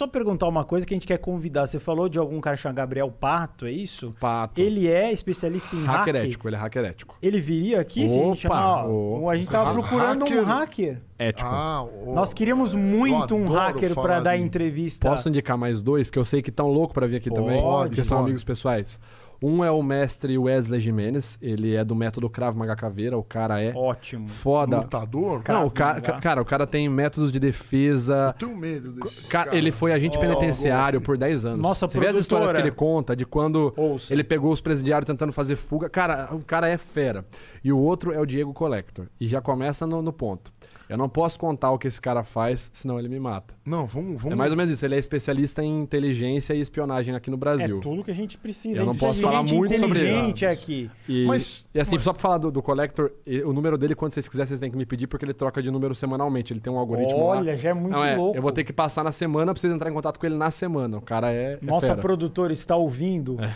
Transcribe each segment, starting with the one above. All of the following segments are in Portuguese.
Só perguntar uma coisa que a gente quer convidar. Você falou de algum cara chamado Gabriel Pato, é isso? Pato. Ele é especialista em hacker. Hackerético, ele é hacker ético. Ele viria aqui se a gente chamar. a gente estava ah, procurando hacker. um hacker. Ético. Ah, oh. Nós queríamos muito um hacker para dar entrevista. Posso indicar mais dois que eu sei que estão louco para vir aqui pode, também? Pode, que são pode. amigos pessoais. Um é o mestre Wesley Jimenez, ele é do método Krav Maga Caveira, o cara é ótimo. Foda. Lutador? Não, o cara, cara, o cara tem métodos de defesa. Eu tenho medo desse cara. Ele foi agente oh, penitenciário oh, por 10 anos. Nossa, Você produtora. vê as histórias que ele conta de quando Ouça. ele pegou os presidiários tentando fazer fuga. Cara, o cara é fera. E o outro é o Diego Collector. E já começa no, no ponto. Eu não posso contar o que esse cara faz, senão ele me mata. Não, vamos, vamos. É mais ou menos isso. Ele é especialista em inteligência e espionagem aqui no Brasil. É tudo que a gente precisa. Eu não posso falar muito sobre ele. aqui. E, mas, e assim, mas... só pra falar do, do Collector, o número dele, quando vocês quiserem, vocês têm que me pedir, porque ele troca de número semanalmente. Ele tem um algoritmo Olha, lá. já é muito não, é, louco. Eu vou ter que passar na semana pra vocês entrarem em contato com ele na semana. O cara é. é Nossa, produtora produtor, está ouvindo? É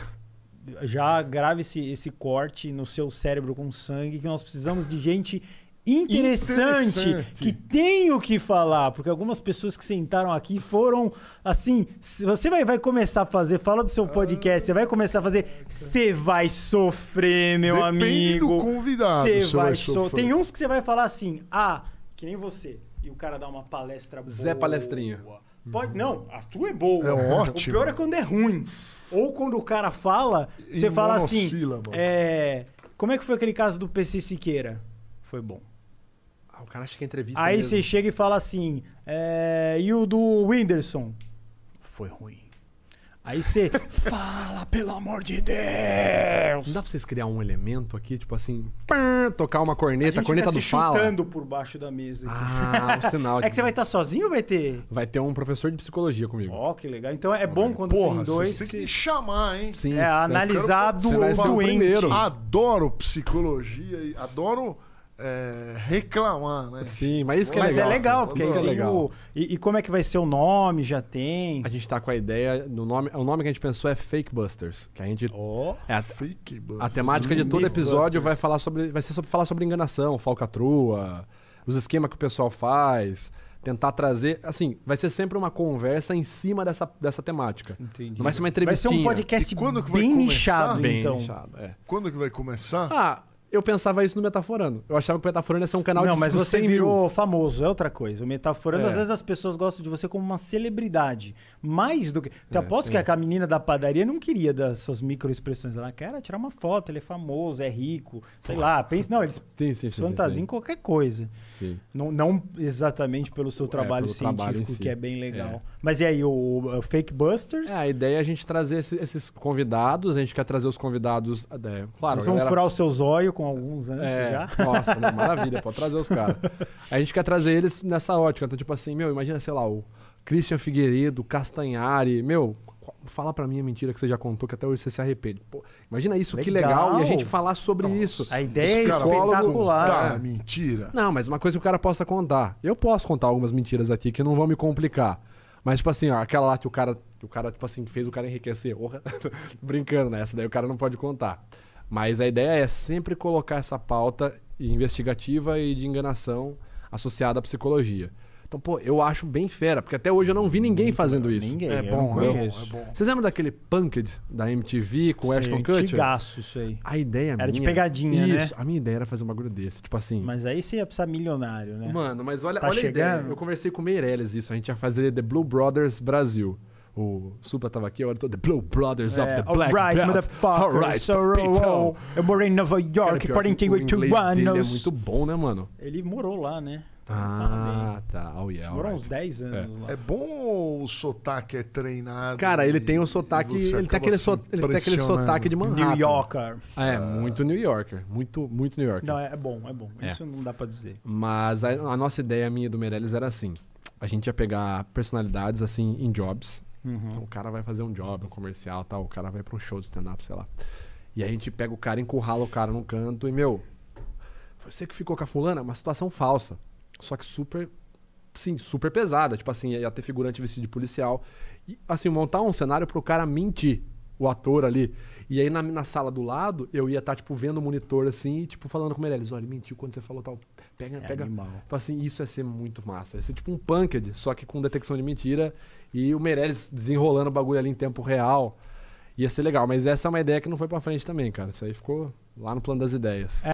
já grave esse, esse corte no seu cérebro com sangue, que nós precisamos de gente Interessante, interessante, que tenho que falar, porque algumas pessoas que sentaram aqui foram assim. Você vai, vai começar a fazer, fala do seu podcast, você vai começar a fazer, você vai sofrer, meu Depende amigo. Do convidado, você vai, vai sofrer. So... Tem uns que você vai falar assim, ah, que nem você, e o cara dá uma palestra boa. Zé Palestrinha. Pode, não, a tua é boa. É ótimo. O pior é quando é ruim. Ou quando o cara fala, você fala assim. É, como é que foi aquele caso do PC Siqueira? Foi bom o cara acha que é entrevista. Aí você chega e fala assim: é, e o do Whindersson? Foi ruim. Aí você fala, pelo amor de Deus! Não dá pra vocês criar um elemento aqui, tipo assim, pam, tocar uma corneta, a, a corneta do tá se fala. chutando por baixo da mesa. Aqui. Ah, o sinal. De... é que você vai estar tá sozinho ou vai ter? Vai ter um professor de psicologia comigo. Ó, oh, que legal. Então é bom quando Porra, tem dois. Você tem que chamar, hein? Sim. É, analisar do primeiro Adoro psicologia, adoro é, reclamar, né? Sim, mas isso que é mas é legal. Mas é legal, porque é legal. O, e, e, como é que vai ser o nome? Já tem? A gente tá com a ideia do nome. É o nome que a gente pensou é Fake Busters. Que a gente. Oh, é a, Fake Busters. A temática de todo episódio vai falar sobre. Vai ser sobre falar sobre enganação, falcatrua, os esquemas que o pessoal faz. Tentar trazer, assim, vai ser sempre uma conversa em cima dessa, dessa temática. Entendi. Não vai ser uma entrevista. Vai ser um podcast quando que vai bem começar? nichado, bem então. Nichado, é. Quando que vai começar? Ah, eu pensava isso no Metaforando. Eu achava que o Metaforando ia ser um canal Não, de mas você virou mil. famoso, é outra coisa. O Metaforando, é. às vezes as pessoas gostam de você como uma celebridade. Mais do que. Eu então, é, aposto é. que a menina da padaria não queria das suas microexpressões. Ela ah, quer tirar uma foto, ele é famoso, é rico, sei lá. Pensa, não, eles sim, sim, sim fantasiam sim. qualquer coisa. Sim. Não, não exatamente pelo seu é, trabalho pelo científico, trabalho si. que é bem legal. É. Mas e aí, o, o Fake Busters? É, a ideia é a gente trazer esses, esses convidados, a gente quer trazer os convidados. É, claro, Vocês vão furar os seus olhos com com alguns antes é, já. Nossa, maravilha, pode trazer os caras. A gente quer trazer eles nessa ótica. Então, tipo assim, meu, imagina, sei lá, o Christian Figueiredo, Castanhari, meu, fala para mim a mentira que você já contou, que até hoje você se arrepende. Pô, imagina isso, legal. que legal, e a gente falar sobre Nossa, isso. A ideia cara, é espetacular. Tá, né? mentira. Não, mas uma coisa que o cara possa contar. Eu posso contar algumas mentiras aqui que não vão me complicar. Mas, tipo assim, ó, aquela lá que o cara, o cara, tipo assim, fez o cara enriquecer. Brincando, né? Essa daí o cara não pode contar. Mas a ideia é sempre colocar essa pauta investigativa e de enganação associada à psicologia. Então, pô, eu acho bem fera, porque até hoje eu não vi ninguém fazendo isso. Ninguém. É, é bom, é, bom, é bom. Vocês lembram daquele Punked da MTV com o Ashton Kutcher? Antigaço isso aí. A ideia era minha... Era de pegadinha, né? isso, né? a minha ideia era fazer um bagulho desse, tipo assim... Mas aí você ia precisar milionário, né? Mano, mas olha, tá olha a ideia. Eu conversei com o Meirelles isso, a gente ia fazer The Blue Brothers Brasil o Supla tava aqui, agora eu tô The Blue Brothers of the Black right, Belt. Motherfucker, alright, so roll, oh, oh, Eu morei em Nova York, Cara, 48 é anos. é muito bom, né, mano? Ele morou lá, né? Ah, tá. Oh, yeah, Morou right. uns 10 é. anos é. lá. É bom ou o sotaque é treinado? Cara, ele tem um sotaque. Ele tem, aquele so, ele tem aquele sotaque de Manhattan. New Yorker. É, muito New Yorker. Muito, muito New Yorker. Não, é, bom, é bom. É. Isso não dá pra dizer. Mas a, a nossa ideia minha do Meirelles era assim: a gente ia pegar personalidades assim em jobs Uhum. Então o cara vai fazer um job, um comercial tal, o cara vai para um show de stand-up, sei lá. E a gente pega o cara, encurrala o cara num canto e, meu, você que ficou com a fulana, uma situação falsa. Só que super, sim, super pesada. Tipo assim, ia ter figurante vestido de policial. E, assim, montar um cenário pro cara mentir o ator ali. E aí na, na sala do lado, eu ia estar, tá, tipo, vendo o monitor assim e, tipo, falando com ele. Eles, olha, mentiu quando você falou tal Pega, é pega. Animal. assim, isso é ser muito massa. É ser tipo um punked, só que com detecção de mentira e o Meirelles desenrolando o bagulho ali em tempo real. Ia ser legal, mas essa é uma ideia que não foi pra frente também, cara. Isso aí ficou lá no plano das ideias. É.